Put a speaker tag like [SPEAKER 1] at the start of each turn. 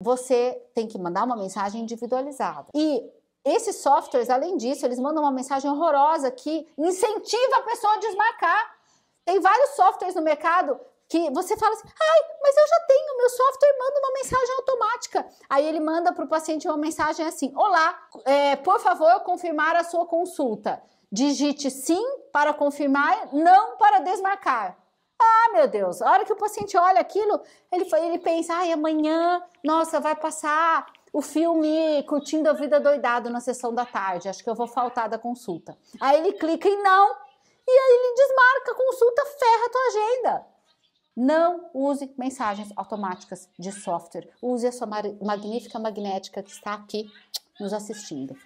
[SPEAKER 1] você tem que mandar uma mensagem individualizada. E esses softwares, além disso, eles mandam uma mensagem horrorosa que incentiva a pessoa a desmarcar. Tem vários softwares no mercado que você fala assim, ai, mas eu já tenho, meu software manda uma mensagem automática. Aí ele manda para o paciente uma mensagem assim: Olá, é, por favor, confirmar a sua consulta. Digite sim para confirmar, não para desmarcar. Ah, meu Deus, a hora que o paciente olha aquilo, ele, ele pensa, ai, amanhã, nossa, vai passar o filme Curtindo a Vida Doidado na sessão da tarde, acho que eu vou faltar da consulta. Aí ele clica em não, e aí ele desmarca a consulta, ferra a tua agenda. Não use mensagens automáticas de software. Use a sua magnífica magnética que está aqui nos assistindo.